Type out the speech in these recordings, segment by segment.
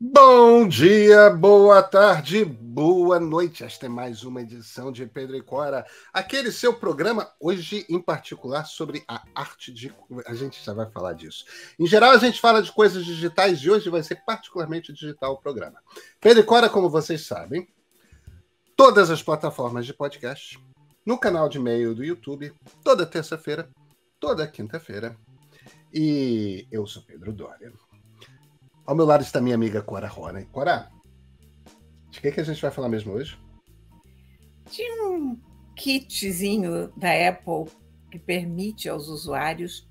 Bom dia, boa tarde, boa noite. Esta é mais uma edição de Pedro e Cora, aquele seu programa, hoje em particular sobre a arte de. A gente já vai falar disso. Em geral, a gente fala de coisas digitais e hoje vai ser particularmente digital o programa. Pedro e Cora, como vocês sabem, todas as plataformas de podcast, no canal de e-mail do YouTube, toda terça-feira, toda quinta-feira. E eu sou Pedro Doria ao meu lado está minha amiga Cora Rona. Cora, de que, é que a gente vai falar mesmo hoje? De um kitzinho da Apple que permite aos usuários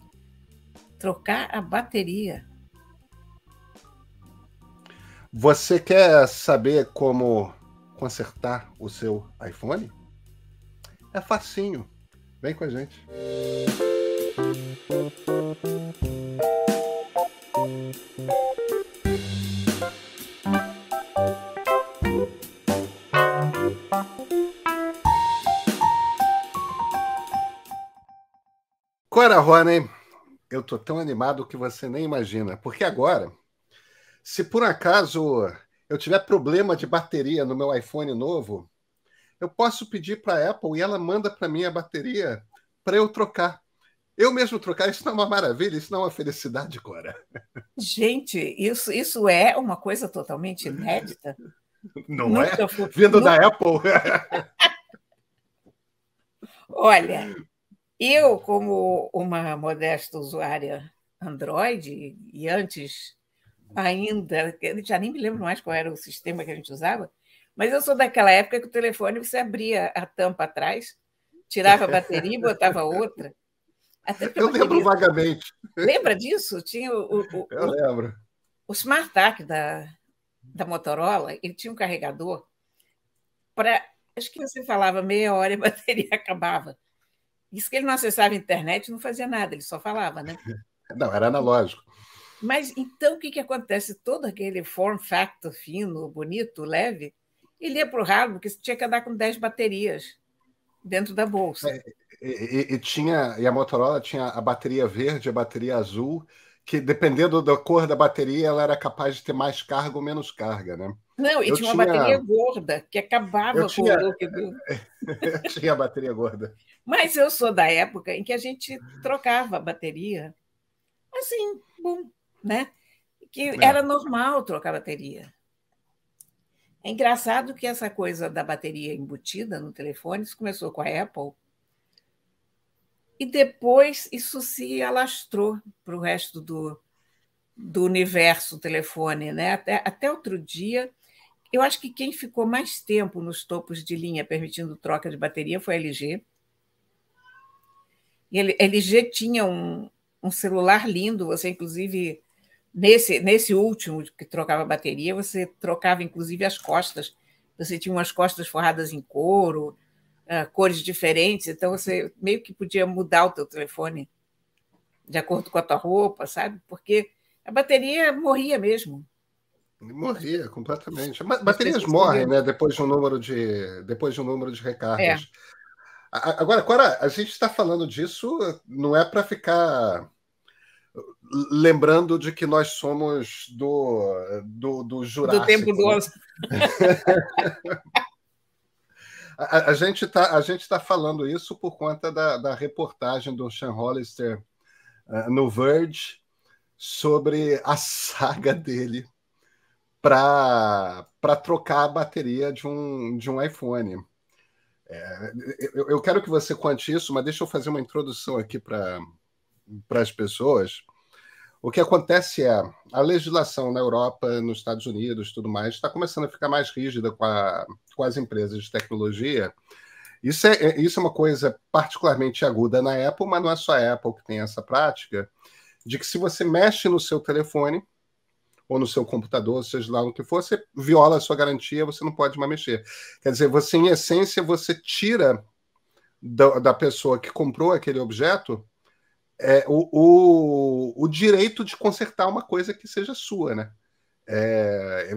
trocar a bateria. Você quer saber como consertar o seu iPhone? É facinho. Vem com a gente. Música Agora, Rony, eu tô tão animado que você nem imagina. Porque agora, se por acaso eu tiver problema de bateria no meu iPhone novo, eu posso pedir para a Apple e ela manda para mim a bateria para eu trocar. Eu mesmo trocar, isso não é uma maravilha, isso não é uma felicidade, Cora. Gente, isso, isso é uma coisa totalmente inédita. Não Nunca é? Fui... Vindo Nunca... da Apple. Olha, eu, como uma modesta usuária Android, e antes ainda, já nem me lembro mais qual era o sistema que a gente usava, mas eu sou daquela época que o telefone você abria a tampa atrás, tirava a bateria e botava outra. eu lembro vagamente. Lembra disso? Tinha o, o eu lembro. O SmartTAC da, da Motorola, ele tinha um carregador para. Acho que você falava meia hora e a bateria acabava. Isso que ele não acessava a internet, não fazia nada, ele só falava, né? Não, era analógico. Mas então o que, que acontece? Todo aquele form factor fino, bonito, leve, ele ia para o ralo, porque você tinha que andar com 10 baterias dentro da bolsa. É, e, e, tinha, e a Motorola tinha a bateria verde, a bateria azul, que dependendo da cor da bateria, ela era capaz de ter mais carga ou menos carga, né? Não, e tinha uma tinha... bateria gorda, que acabava eu tinha... com o look do. eu tinha a bateria gorda. Mas eu sou da época em que a gente trocava a bateria assim, bum, né? Que é. era normal trocar bateria. É engraçado que essa coisa da bateria embutida no telefone, isso começou com a Apple, e depois isso se alastrou para o resto do, do universo telefone. Né? Até, até outro dia, eu acho que quem ficou mais tempo nos topos de linha permitindo troca de bateria foi a LG. E a LG tinha um, um celular lindo, você inclusive nesse nesse último que trocava bateria, você trocava inclusive as costas. Você tinha umas costas forradas em couro, uh, cores diferentes, então você meio que podia mudar o teu telefone de acordo com a tua roupa, sabe? Porque a bateria morria mesmo morria completamente. Baterias morrem, né? Depois de um número de, depois de um número de recargas. É. agora, Cora, a gente está falando disso, não é para ficar lembrando de que nós somos do, do, do Jurássico. Do tempo do né? osso. a, a, gente está tá falando isso por conta da, da reportagem do Sean Hollister uh, no Verge sobre a saga dele para trocar a bateria de um, de um iPhone. É, eu, eu, quero que você conte isso, mas deixa eu fazer uma introdução aqui para as pessoas. O que acontece é a legislação na Europa, nos Estados Unidos, tudo mais, está começando a ficar mais rígida com, a, com as empresas de tecnologia. Isso é, é, isso é uma coisa particularmente aguda na Apple, mas não é só a Apple que tem essa prática, de que se você mexe no seu telefone, ou no seu computador, seja lá o que for, você viola a sua garantia, você não pode mais mexer. Quer dizer, você, em essência, você tira da, da pessoa que comprou aquele objeto é, o, o, o, direito de consertar uma coisa que seja sua, né? É,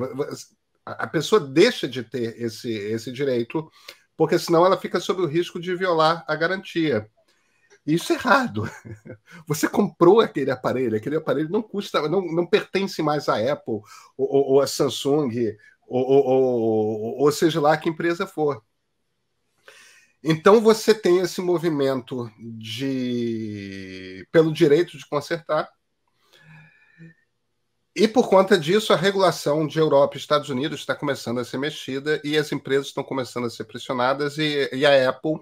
a pessoa deixa de ter esse, esse direito, porque senão ela fica sob o risco de violar a garantia. Isso é errado. Você comprou aquele aparelho, aquele aparelho não custa, não, não pertence mais à Apple ou, ou, ou à Samsung ou, ou, ou seja lá que empresa for. Então você tem esse movimento de pelo direito de consertar. E por conta disso, a regulação de Europa e Estados Unidos está começando a ser mexida e as empresas estão começando a ser pressionadas e, e a Apple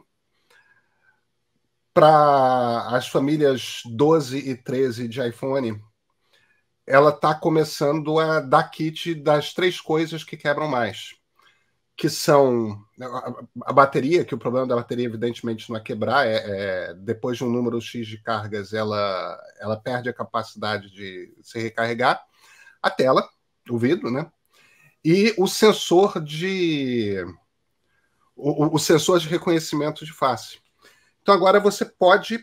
para as famílias 12 e 13 de iPhone, ela está começando a dar kit das três coisas que quebram mais, que são né, a, bateria, que o problema da bateria evidentemente não é quebrar, é, é depois de um número x de cargas ela ela perde a capacidade de se recarregar, a tela, o vidro, né? E o sensor de o, o sensor de reconhecimento de face então agora você pode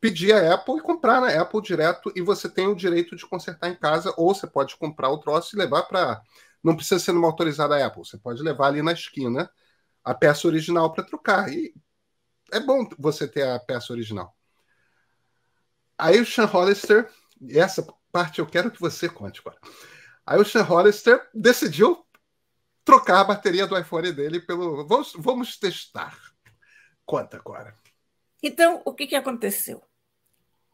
pedir a Apple e comprar na Apple direto e você tem o direito de consertar em casa ou você pode comprar o troço e levar para não precisa ser numa autorizada Apple, você pode levar ali na esquina a peça original para trocar e é bom você ter a peça original. Aí o Sean Hollister, e essa parte eu quero que você conte agora. Aí o Sean Hollister decidiu trocar a bateria do iPhone dele pelo vamos, vamos testar. Conta agora. Então, o que, que aconteceu?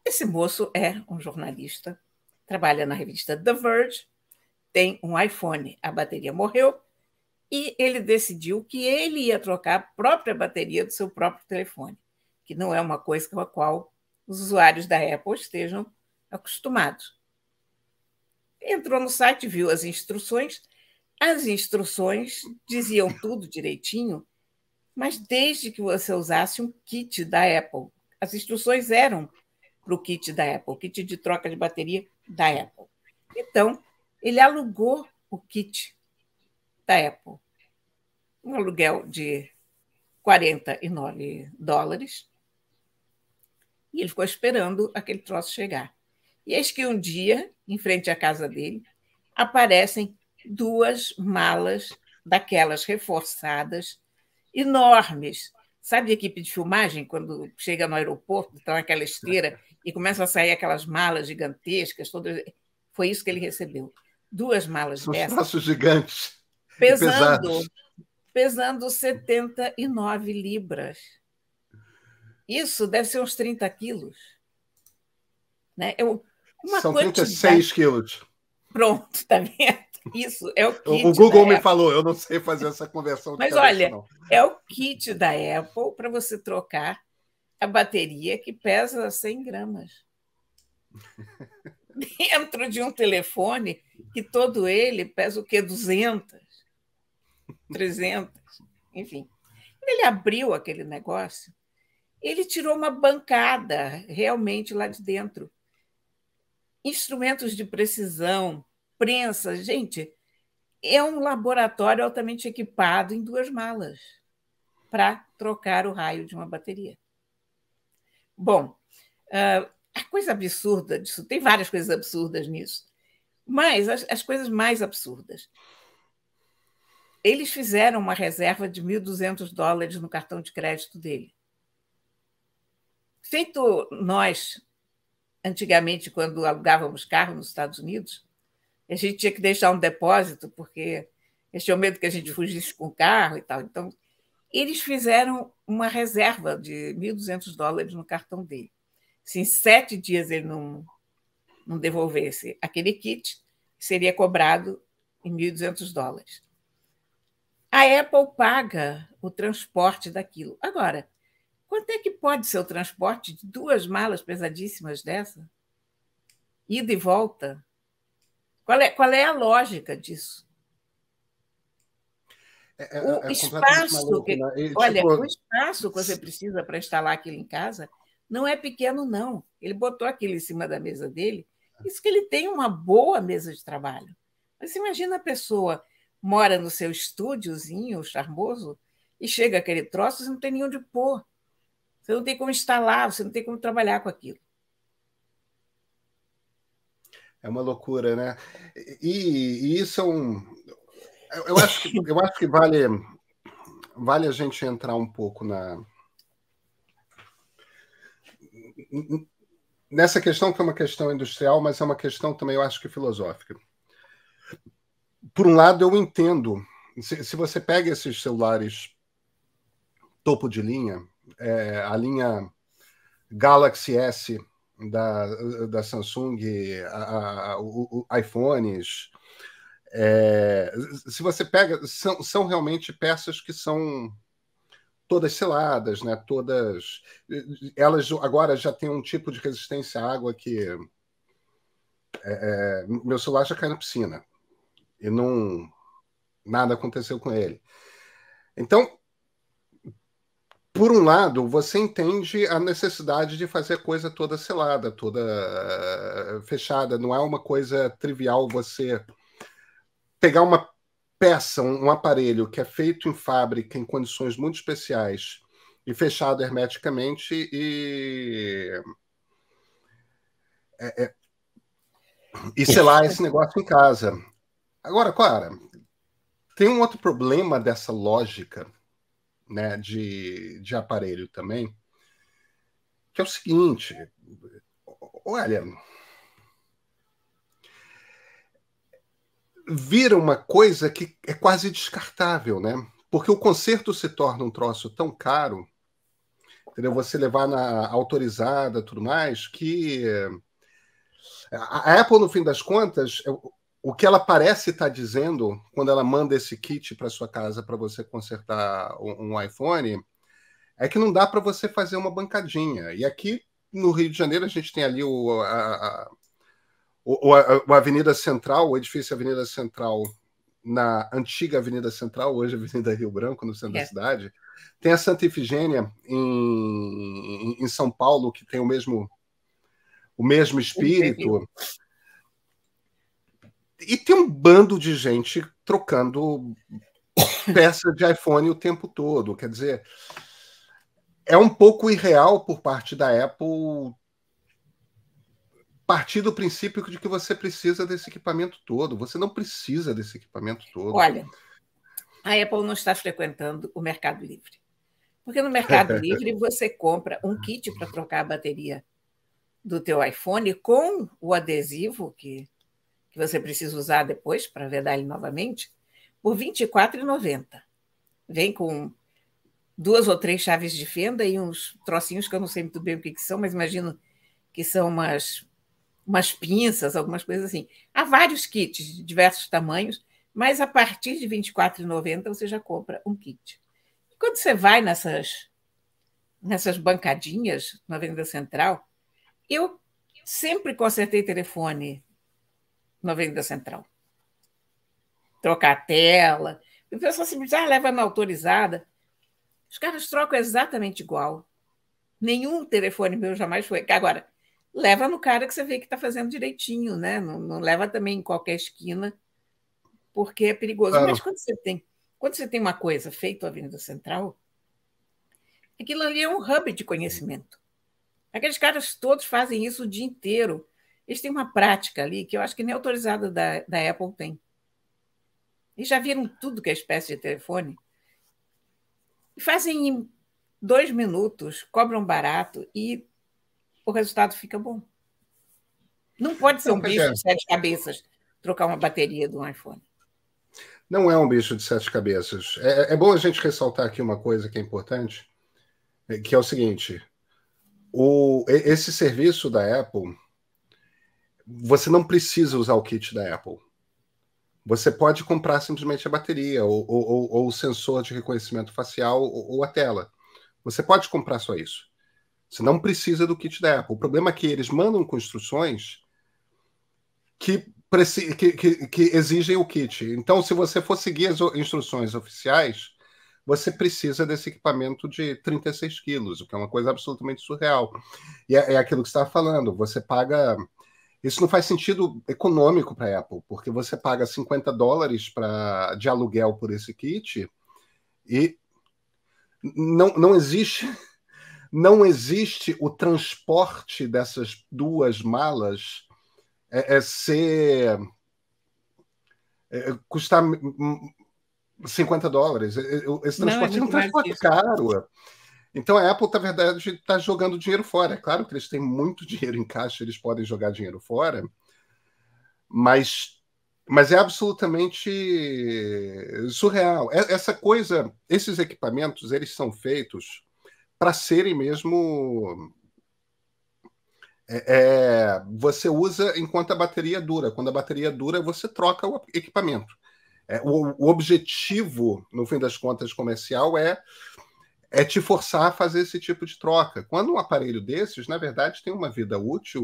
Esse moço é um jornalista, trabalha na revista The Verge, tem um iPhone, a bateria morreu e ele decidiu que ele ia trocar a própria bateria do seu próprio telefone, que não é uma coisa com a qual os usuários da Apple estejam acostumados. Entrou no site, viu as instruções. As instruções diziam tudo direitinho mas desde que você usasse um kit da Apple. As instruções eram para o kit da Apple, kit de troca de bateria da Apple. Então, ele alugou o kit da Apple, um aluguel de 49 dólares, e ele ficou esperando aquele troço chegar. E eis que um dia, em frente à casa dele, aparecem duas malas daquelas reforçadas enormes. Sabe a equipe de filmagem, quando chega no aeroporto, está naquela esteira e começam a sair aquelas malas gigantescas? Todas... Foi isso que ele recebeu. Duas malas Os dessas. Traços gigantes. Pesando, pesando 79 libras. Isso deve ser uns 30 quilos. Né? Eu, é uma São quantidade... 36 quilos. Pronto, também. Tá vendo? Isso é o kit. O Google me Apple. falou, eu não sei fazer essa conversão. Mas cabeça, olha, não. é o kit da Apple para você trocar a bateria que pesa 100 gramas. Dentro de um telefone que todo ele pesa o quê? 200, 300, enfim. Ele abriu aquele negócio, ele tirou uma bancada realmente lá de dentro. Instrumentos de precisão, prensa. Gente, é um laboratório altamente equipado em duas malas para trocar o raio de uma bateria. Bom, ah, a coisa absurda disso, tem várias coisas absurdas nisso, mas as, as coisas mais absurdas. Eles fizeram uma reserva de 1.200 dólares no cartão de crédito dele. Feito nós, antigamente, quando alugávamos carro nos Estados Unidos, a gente tinha que deixar um depósito, porque eles tinham medo que a gente fugisse com o carro e tal. Então, eles fizeram uma reserva de 1.200 dólares no cartão dele. Se em sete dias ele não, não devolvesse aquele kit, seria cobrado em 1.200 dólares. A Apple paga o transporte daquilo. Agora, quanto é que pode ser o transporte de duas malas pesadíssimas dessa? Ida e volta? Qual é, qual é a lógica disso? É, é o é, é espaço maluco, que, né? olha, tipo... o espaço que você precisa para instalar aquilo em casa não é pequeno, não. Ele botou aquilo em cima da mesa dele. Isso que ele tem uma boa mesa de trabalho. Mas imagina a pessoa mora no seu estúdiozinho charmoso e chega aquele troço, você não tem nenhum de pôr. Você não tem como instalar, você não tem como trabalhar com aquilo. É uma loucura, né? E, e isso é um. Eu acho que, eu acho que vale, vale a gente entrar um pouco na. Nessa questão, que é uma questão industrial, mas é uma questão também, eu acho que filosófica. Por um lado, eu entendo. Se, se você pega esses celulares topo de linha, é, a linha Galaxy S da, da Samsung, a, a, o, o, iPhones. É, se você pega, são, são realmente peças que são todas seladas, né? Todas. Elas agora já têm um tipo de resistência à água que. É, é, meu celular já caiu na piscina. E não. Nada aconteceu com ele. Então, por um lado, você entende a necessidade de fazer a coisa toda selada, toda eh, fechada. Não é uma coisa trivial você pegar uma peça, um aparelho que é feito em fábrica em condições muito especiais e fechado hermeticamente e é, é... e selar esse negócio em casa. Agora, Clara, tem um outro problema dessa lógica né, de, de aparelho também, que é o seguinte, olha, vira uma coisa que é quase descartável, né? Porque o conserto se torna um troço tão caro, entendeu? Você levar na autorizada, tudo mais, que a Apple no fim das contas, é o que ela parece estar tá dizendo quando ela manda esse kit para sua casa para você consertar um, iPhone é que não dá para você fazer uma bancadinha. E aqui no Rio de Janeiro a gente tem ali o, a, a, o, a, a Avenida Central, o edifício Avenida Central na antiga Avenida Central, hoje Avenida Rio Branco, no centro é. da cidade. Tem a Santa Ifigênia em, em, São Paulo, que tem o mesmo o mesmo espírito. E tem um bando de gente trocando peça de iPhone o tempo todo. Quer dizer, é um pouco irreal por parte da Apple partir do princípio de que você precisa desse equipamento todo. Você não precisa desse equipamento todo. Olha, a Apple não está frequentando o Mercado Livre. Porque no Mercado Livre você compra um kit para trocar a bateria do teu iPhone com o adesivo que que você precisa usar depois para vedar ele novamente, por R$ 24,90. Vem com duas ou três chaves de fenda e uns trocinhos que eu não sei muito bem o que, que são, mas imagino que são umas, umas pinças, algumas coisas assim. Há vários kits de diversos tamanhos, mas a partir de R$ 24,90 você já compra um kit. E quando você vai nessas, nessas bancadinhas na Venda Central, eu sempre consertei telefone na Avenida Central. Trocar a tela. o pessoal assim, já leva na autorizada. Os caras trocam exatamente igual. Nenhum telefone meu jamais foi. Agora, leva no cara que você vê que está fazendo direitinho, né? Não, não, leva também em qualquer esquina, porque é perigoso. Claro. Mas quando você tem, quando você tem uma coisa feita na Avenida Central, aquilo ali é um hub de conhecimento. Aqueles caras todos fazem isso o dia inteiro. Eles têm uma prática ali que eu acho que nem autorizada da, da Apple tem. E já viram tudo que é espécie de telefone. fazem em dois minutos, cobram barato e o resultado fica bom. Não pode ser um bicho é. de sete cabeças trocar uma bateria de um iPhone. Não é um bicho de sete cabeças. É, é bom a gente ressaltar aqui uma coisa que é importante, é, que é o seguinte: o, esse serviço da Apple você não precisa usar o kit da Apple. Você pode comprar simplesmente a bateria, ou, ou, ou o sensor de reconhecimento facial, ou, ou a tela. Você pode comprar só isso. Você não precisa do kit da Apple. O problema é que eles mandam com instruções que, que, que, que exigem o kit. Então, se você for seguir as instruções oficiais, você precisa desse equipamento de 36 quilos, o que é uma coisa absolutamente surreal. E é, é aquilo que você estava falando: você paga isso não faz sentido econômico para a Apple, porque você paga 50 dólares pra, de aluguel por esse kit e não, não existe não existe o transporte dessas duas malas é, é ser é, é custar 50 dólares. É, é, esse transporte não, é, não transporte caro. Então a Apple, na verdade, está jogando dinheiro fora. É claro que eles têm muito dinheiro em caixa, eles podem jogar dinheiro fora, mas, mas é absolutamente surreal. É, essa coisa, esses equipamentos, eles são feitos para serem mesmo. É, é, você usa enquanto a bateria dura. Quando a bateria dura, você troca o equipamento. É, o, o objetivo, no fim das contas, comercial é é te forçar a fazer esse tipo de troca. Quando um aparelho desses, na verdade, tem uma vida útil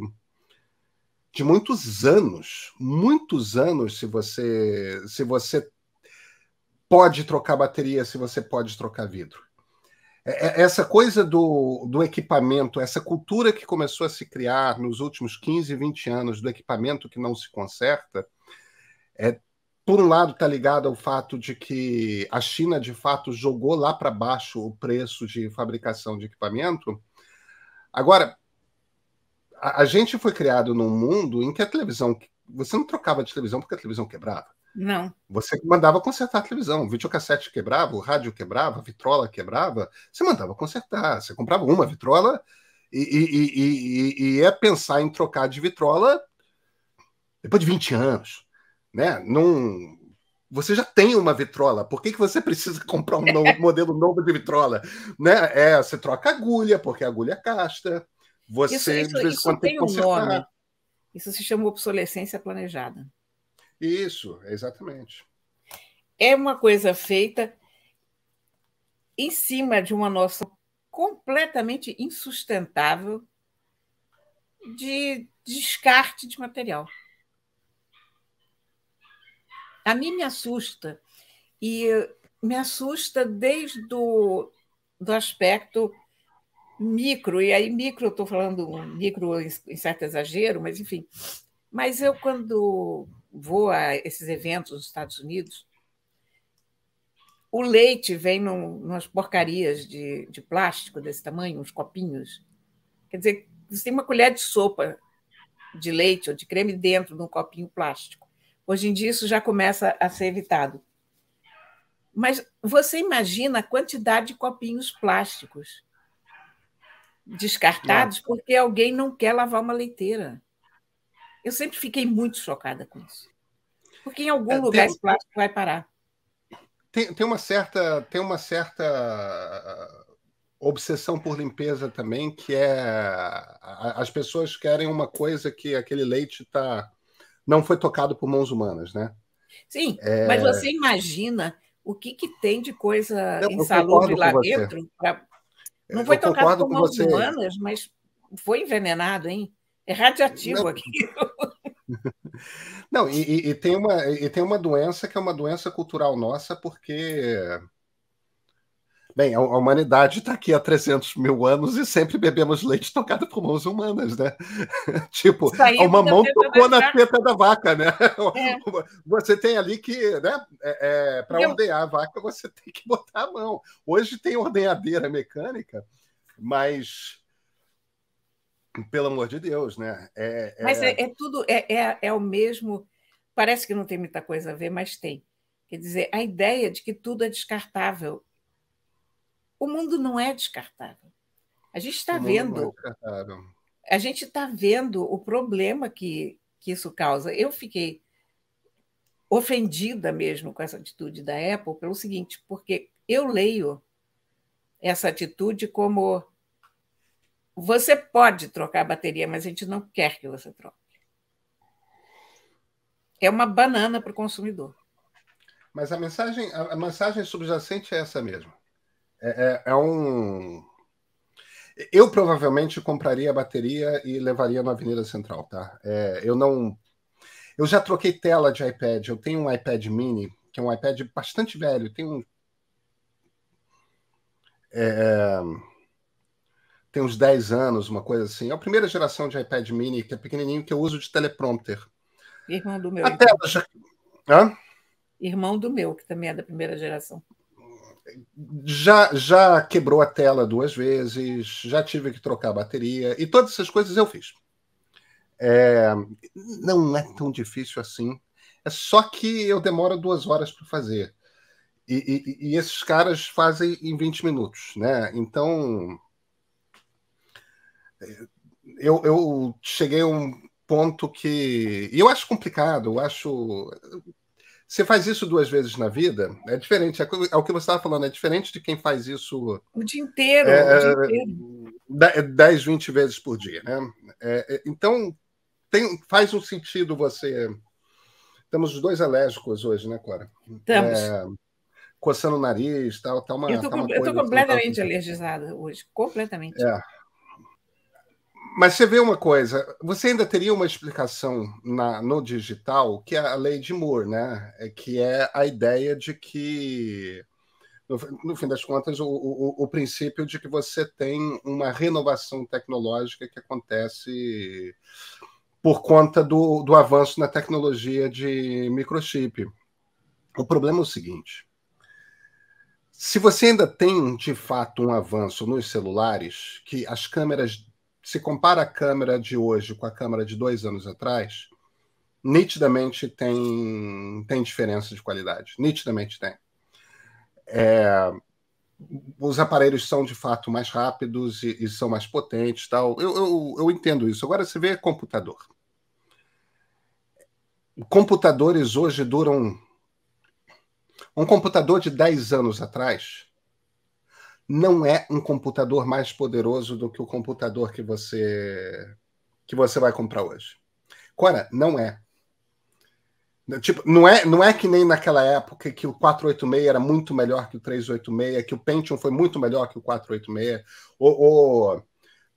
de muitos anos, muitos anos se você se você pode trocar bateria, se você pode trocar vidro. É, é, essa coisa do, do equipamento, essa cultura que começou a se criar nos últimos 15, 20 anos do equipamento que não se conserta, é, por um lado, está ligado ao fato de que a China, de fato, jogou lá para baixo o preço de fabricação de equipamento. Agora, a, a, gente foi criado num mundo em que a televisão. Você não trocava de televisão porque a televisão quebrava. Não. Você mandava consertar a televisão. O videocassete quebrava, o rádio quebrava, a vitrola quebrava. Você mandava consertar. Você comprava uma vitrola e, e, e, e, e ia pensar em trocar de vitrola depois de 20 anos né? Num, você já tem uma vitrola, por que, que você precisa comprar um novo, modelo novo de vitrola? Né? É, você troca agulha, porque a agulha casta. Você isso, isso, tem consertar. Nome. Isso se chama obsolescência planejada. Isso, exatamente. É uma coisa feita em cima de uma noção completamente insustentável de descarte de material a mim me assusta. E me assusta desde do, do aspecto micro, e aí micro eu estou falando micro em certo exagero, mas enfim. Mas eu, quando vou a esses eventos nos Estados Unidos, o leite vem num, umas porcarias de, de plástico desse tamanho, uns copinhos. Quer dizer, você tem uma colher de sopa de leite ou de creme dentro de um copinho plástico. Hoje em dia isso já começa a ser evitado. Mas você imagina a quantidade de copinhos plásticos descartados porque alguém não quer lavar uma leiteira. Eu sempre fiquei muito chocada com isso. Porque em algum é, lugar tem, esse plástico vai parar. Tem, tem, uma certa, tem uma certa ah, obsessão por limpeza também, que é as pessoas querem uma coisa que aquele leite está não foi tocado por mãos humanas, né? Sim, é... mas você imagina o que, que tem de coisa insalubre lá dentro? Pra... É, não foi tocado por mãos humanas, mas foi envenenado, hein? É radioativo não... aquilo. Não, e, e, tem uma, e tem uma doença que é uma doença cultural nossa, porque Bem, a humanidade está aqui há 300 mil anos e sempre bebemos leite tocado por mãos humanas, né? tipo, uma mão tocou na teta da vaca, né? É. Você tem ali que, né? É, é, Para Eu... ordenhar a vaca, você tem que botar a mão. Hoje tem ordenhadeira mecânica, mas pelo amor de Deus, né? É, mas é, é, é tudo é, é o mesmo. Parece que não tem muita coisa a ver, mas tem. Quer dizer, a ideia de que tudo é descartável o mundo não é descartável. A gente está é vendo. É a gente está vendo o problema que, que isso causa. Eu fiquei ofendida mesmo com essa atitude da Apple pelo seguinte, porque eu leio essa atitude como você pode trocar a bateria, mas a gente não quer que você troque. É uma banana para o consumidor. Mas a mensagem, a mensagem subjacente é essa mesmo. É, é, é, um. Eu provavelmente compraria a bateria e levaria na Avenida Central, tá? É, eu não. Eu já troquei tela de iPad. Eu tenho um iPad mini, que é um iPad bastante velho. Tem um. É... Tem uns 10 anos, uma coisa assim. É a primeira geração de iPad mini, que é pequenininho, que eu uso de teleprompter. Irmão do meu. A tela já... Hã? Irmão do meu, que também é da primeira geração já, já quebrou a tela duas vezes, já tive que trocar a bateria, e todas essas coisas eu fiz. É, não é tão difícil assim. É só que eu demoro duas horas para fazer. E, e, e, esses caras fazem em 20 minutos, né? Então. É, eu, eu cheguei a um ponto que. E eu acho complicado, eu acho você faz isso duas vezes na vida, é diferente. É, é o que você estava falando, é diferente de quem faz isso. O dia inteiro. É, o dia é, inteiro. 10, 20 é vezes por dia, né? É, então, tem, faz um sentido você. Estamos os dois alérgicos hoje, né, Cora? Estamos. É, coçando o nariz, tal, tal tá uma. Eu tá estou assim, tá completamente coisa, assim. alergizada hoje, completamente. É. Mas você vê uma coisa, você ainda teria uma explicação na, no digital, que é a lei de Moore, né? É, que é a ideia de que, no, no fim das contas, o, o, o, princípio de que você tem uma renovação tecnológica que acontece por conta do, do avanço na tecnologia de microchip. O problema é o seguinte: se você ainda tem de fato um avanço nos celulares, que as câmeras se compara a câmera de hoje com a câmera de dois anos atrás, nitidamente tem, tem diferença de qualidade. Nitidamente tem. É, os aparelhos são de fato mais rápidos e, e são mais potentes. tal. Eu, eu, eu entendo isso. Agora você vê computador. Computadores hoje duram. Um computador de 10 anos atrás não é um computador mais poderoso do que o computador que você que você vai comprar hoje. Cora, não é. Tipo, não é, não é que nem naquela época que o 486 era muito melhor que o 386, que o Pentium foi muito melhor que o 486, ou, ou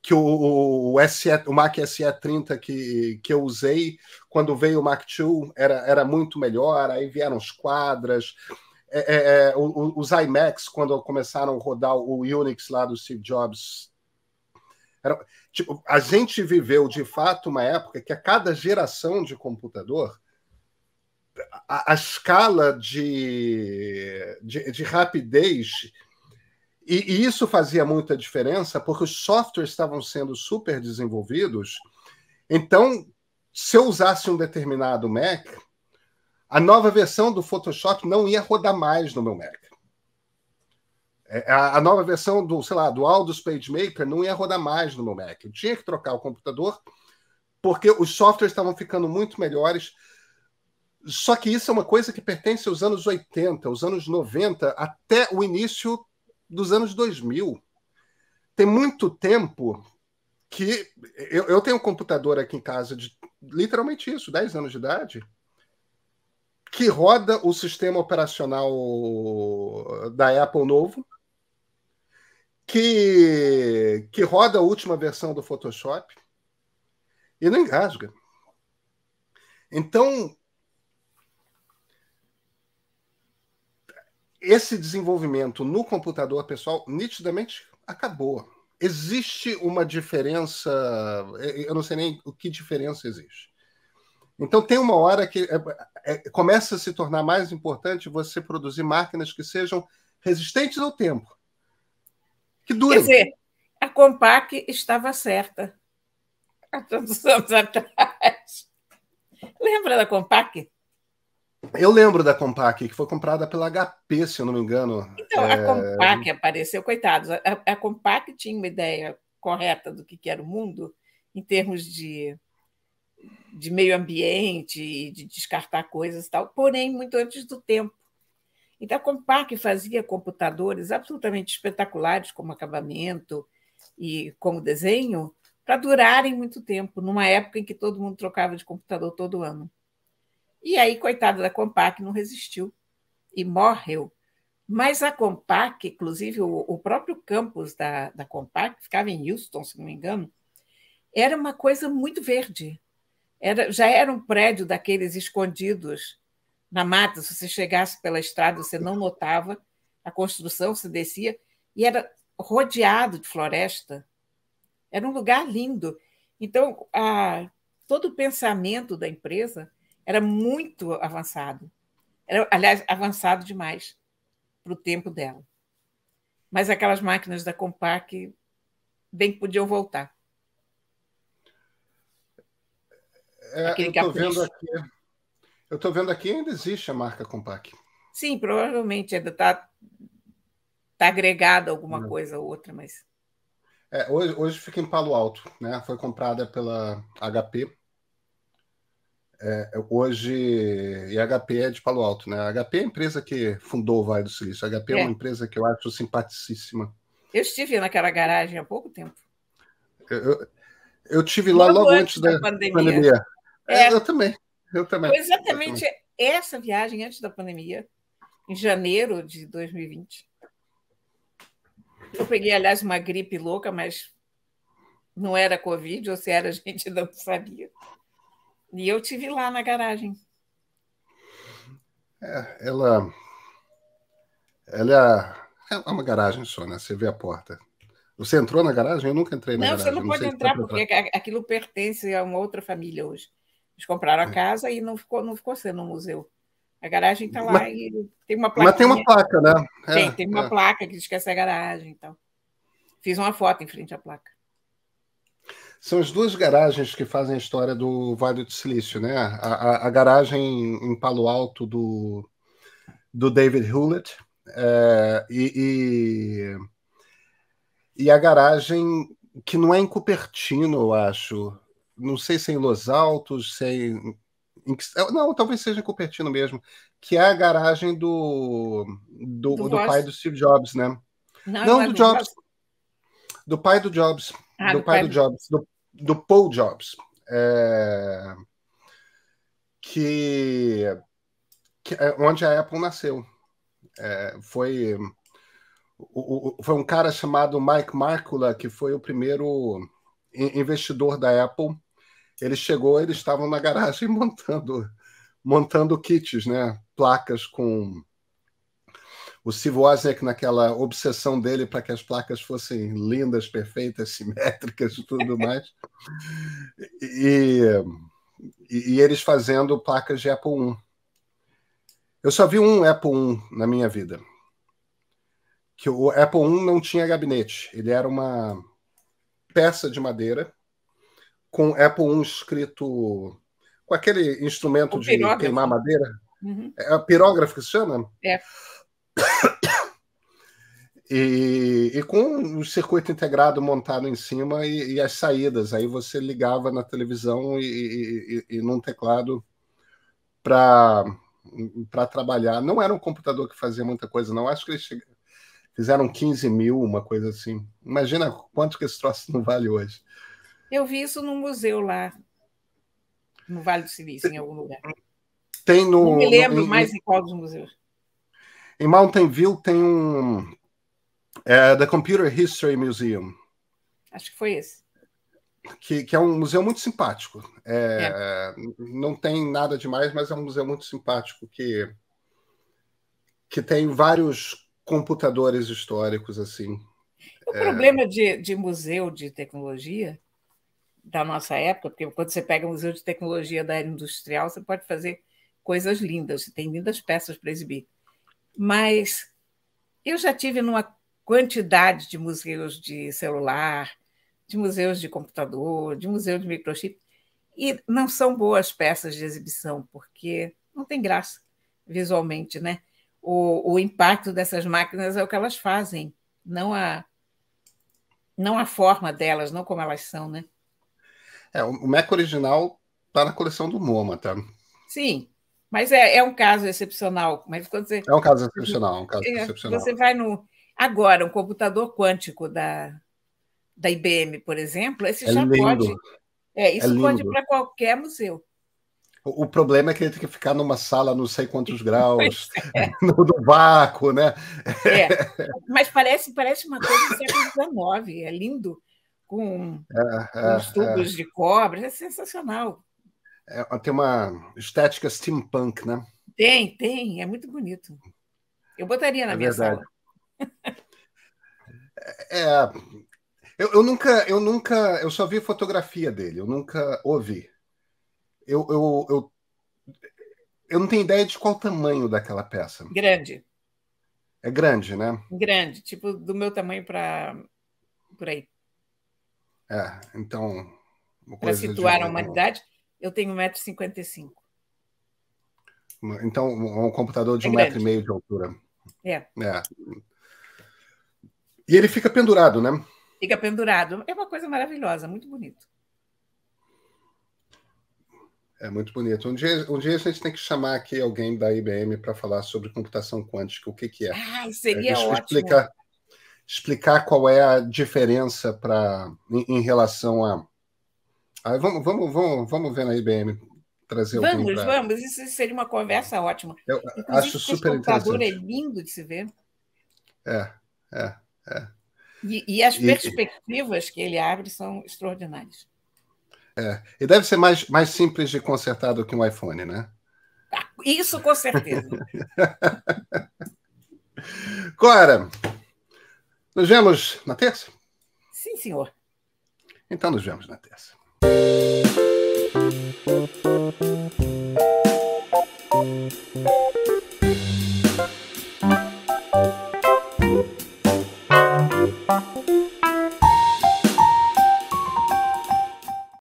que o, o, o, SE, o Mac SE 30 que, que eu usei quando veio o Mac 2 era, era muito melhor, aí vieram os quadras, é, é, é os iMacs, quando começaram a rodar o Unix lá do Steve Jobs. Era, tipo, a gente viveu de fato uma época que a cada geração de computador a, a escala de, de, de rapidez e, e, isso fazia muita diferença porque os softwares estavam sendo super desenvolvidos. Então, se eu usasse um determinado Mac, a nova versão do Photoshop não ia rodar mais no meu Mac. É, é, a, a nova versão do, sei lá, do Aldus PageMaker não ia rodar mais no meu Mac. Eu tinha que trocar o computador porque os softwares estavam ficando muito melhores. Só que isso é uma coisa que pertence aos anos 80, aos anos 90, até o início dos anos 2000. Tem muito tempo que eu, eu tenho um computador aqui em casa de literalmente isso, 10 anos de idade que roda o sistema operacional da Apple novo, que, que roda a última versão do Photoshop e não engasga. Então, esse desenvolvimento no computador pessoal nitidamente acabou. Existe uma diferença, eu não sei nem o que diferença existe então tem uma hora que é, é, é, começa a se tornar mais importante você produzir máquinas que sejam resistentes ao tempo. Que durem. Quer dizer, a Compaq estava certa há tantos anos atrás. Lembra da Compaq? Eu lembro da Compaq, que foi comprada pela HP, se eu não me engano. Então, é... a Compaq apareceu, coitados, a, a Compaq tinha uma ideia correta do que era o mundo em termos de de meio ambiente, de descartar coisas e tal, porém muito antes do tempo. Então, a Compaq fazia computadores absolutamente espetaculares como acabamento e como desenho para durarem muito tempo, numa época em que todo mundo trocava de computador todo ano. E aí, coitada da Compaq, não resistiu e morreu. Mas a Compaq, inclusive o, próprio campus da, da Compaq, ficava em Houston, se não me engano, era uma coisa muito verde. Era, já era um prédio daqueles escondidos na mata. Se você chegasse pela estrada, você não notava a construção, você descia, e era rodeado de floresta. Era um lugar lindo. Então, a, todo o pensamento da empresa era muito avançado. Era, aliás, avançado demais para o tempo dela. Mas aquelas máquinas da Compaq bem podiam voltar. É, aquele eu tô capricho. vendo aqui. Eu estou vendo aqui ainda existe a marca Compaq. Sim, provavelmente ainda está tá, tá agregada alguma é. coisa ou outra, mas. É, hoje, hoje fica em Palo Alto, né? Foi comprada pela HP. É, hoje, e a HP é de Palo Alto, né? A HP é a empresa que fundou o Vale do Silício. A HP é, é uma empresa que eu acho simpaticíssima. Eu estive naquela garagem há pouco tempo. Eu, eu, eu tive logo lá logo antes, da, da pandemia. pandemia. É, é, eu também. Eu também. Foi exatamente também. essa viagem antes da pandemia, em janeiro de 2020. Eu peguei, aliás, uma gripe louca, mas não era Covid, ou se era, a gente não sabia. E eu tive lá na garagem. É, ela. Ela é, é uma garagem só, né? Você vê a porta. Você entrou na garagem? Eu nunca entrei na não, garagem. Não, você não, não pode entrar, entrar, porque aquilo pertence a uma outra família hoje. Eles compraram a é. casa e não ficou, não ficou sendo um museu. A garagem está lá mas, e tem uma placa. Mas tem uma placa, né? É, tem, tem uma é. placa que diz que essa é a garagem então. Fiz uma foto em frente à placa. São as duas garagens que fazem a história do Vale do Silício, né? A, a, a garagem em Palo Alto do, do David Hewlett é, e, e, e, a garagem que não é em Cupertino, eu acho não sei se é em Los Altos, se é em... É, não, talvez seja em Cupertino mesmo, que é a garagem do, do, do, do pai do Steve Jobs, né? Não, não, não é do Jobs. Jobs. Do pai do Jobs. Ah, do, do, pai do, Jobs. Do, do Paul Jobs. É... Que... que... É onde a Apple nasceu. É, foi... O, o, foi um cara chamado Mike Markula que foi o primeiro investidor da Apple ele chegou, eles estavam na garagem montando montando kits, né? Placas com o Steve Wozniak naquela obsessão dele para que as placas fossem lindas, perfeitas, simétricas e tudo mais. e, e, eles fazendo placas de Apple I. Eu só vi um Apple I na minha vida. Que o Apple I não tinha gabinete, ele era uma peça de madeira com Apple 1 escrito com aquele instrumento de queimar madeira. Uhum. É pirógrafo que se chama? É. E, e, com o circuito integrado montado em cima e, e as saídas. Aí você ligava na televisão e, e, e num teclado para trabalhar. Não era um computador que fazia muita coisa, não. Acho que eles chegaram, fizeram 15 mil, uma coisa assim. Imagina quanto que esse troço não vale hoje. Eu vi isso num museu lá, no Vale do Silício, em algum lugar. Tem no, Não me lembro no, em, mais em qual dos museus. Em Mountain View tem um. É, The Computer History Museum. Acho que foi esse. Que, que, é um museu muito simpático. É, é. Não tem nada demais, mas é um museu muito simpático que, que tem vários computadores históricos assim. O é... problema de, de museu de tecnologia da nossa época, porque quando você pega o Museu de Tecnologia da Era Industrial, você pode fazer coisas lindas, tem lindas peças para exibir. Mas eu já tive numa quantidade de museus de celular, de museus de computador, de museu de microchip, e não são boas peças de exibição, porque não tem graça visualmente, né? O, o impacto dessas máquinas é o que elas fazem, não a, não a forma delas, não como elas são, né? É, o Mac original está na coleção do MoMA, tá? Sim, mas é, é um caso excepcional. Mas quando você... É um caso excepcional, um caso é, excepcional. Você vai no. Agora, um computador quântico da, da IBM, por exemplo, esse é já lindo. pode. É, é isso é pode ir para qualquer museu. O problema é que ele tem que ficar numa sala não sei quantos graus, é. no, no vácuo, né? É. Mas parece, parece uma coisa do século XIX, é lindo com, é, com é, os tubos é. de cobre, é sensacional. É, tem uma estética steampunk, né? Tem, tem, é muito bonito. Eu botaria na é minha verdade. sala. É, eu, eu, nunca, eu nunca, eu só vi fotografia dele, eu nunca ouvi. Eu, eu, eu, eu não tenho ideia de qual tamanho daquela peça. Grande. É grande, né? Grande, tipo do meu tamanho para por aí. É, então. Para situar de... a humanidade, eu tenho 1,55m. Então, um computador de é um metro e meio de altura. É. é. E ele fica pendurado, né? Fica pendurado. É uma coisa maravilhosa, muito bonito. É muito bonito. Um dia, um dia a gente tem que chamar aqui alguém da IBM para falar sobre computação quântica, o que, que é. Ah, seria é, ótimo. Explicar, explicar qual é a diferença para em, em, relação a. Ah, vamos, vamos, vamos, vamos ver na IBM trazer vamos, pra... Vamos, isso seria uma conversa ótima. Eu Inclusive, acho super interessante. O computador é lindo de se ver. É, é, é. E, e as e, perspectivas que ele abre são extraordinárias. É, e deve ser mais, mais simples de consertar do que um iPhone, né? Ah, isso com certeza. Cora, nos vemos na terça? Sim, senhor. Então nos vemos na terça.